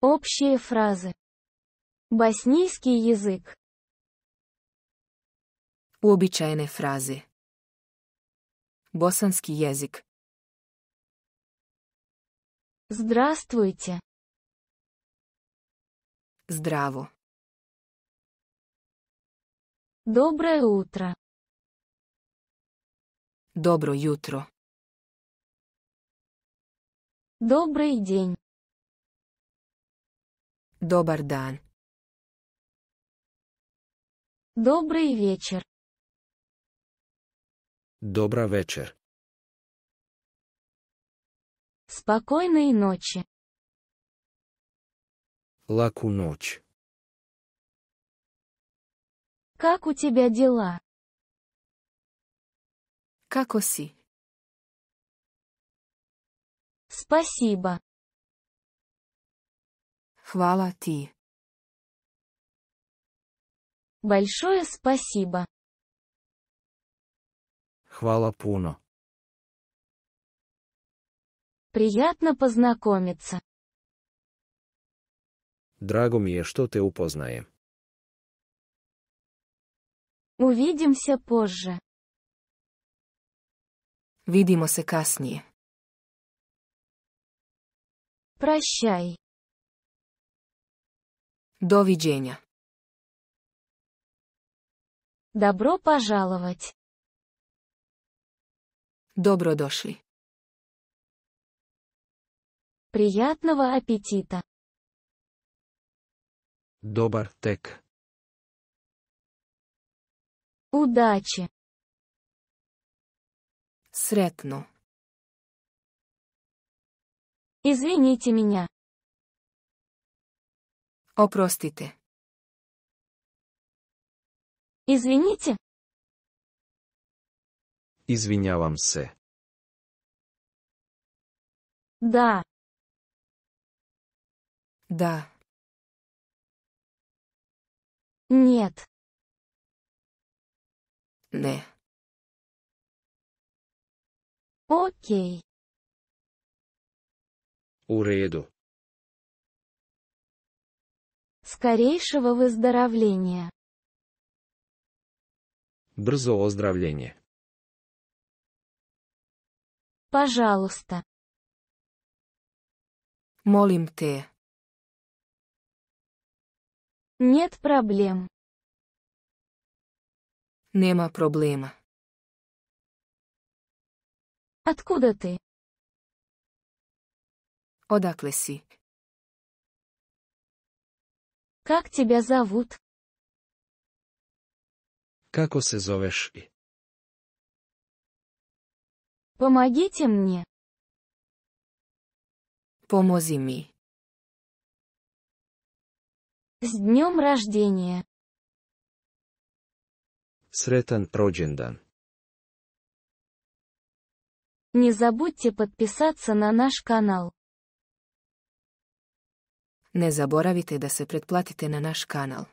Общие фразы. Боснийский язык. Uobičajene фразы. Bosanski язык. Здравствуйте. Здраво. Доброе утро. Доброе утро. Добрый день. Добар дан. Добрый вечер. Добра вечер. Спокойной ночи. Лаку ночь. Как у тебя дела? Как оси? Спасибо. Хвала ти. Большое спасибо. Хвала пуно. Приятно познакомиться. Драго мне, что ты упознаем. Увидимся позже. Видимо се Прощай. До видения. Добро пожаловать. Добро дошли. Приятного аппетита. Добр тек. Удачи. Сретно. Извините меня. Опростите. Извините. Извинявам се. Да. Да. Нет. Не. Окей. Уреду. Скорейшего выздоровления. До оздоровления. Пожалуйста. Молим ты. Нет проблем. Нема проблема. Откуда ты? Одакle si? Как тебя зовут? Како се зовеш? Помогите мне. Помози ми. С днем рождения. Сретан Роджендан. Не забудьте подписаться на наш канал. Ne zaboravite da se pretplatite na naš kanal.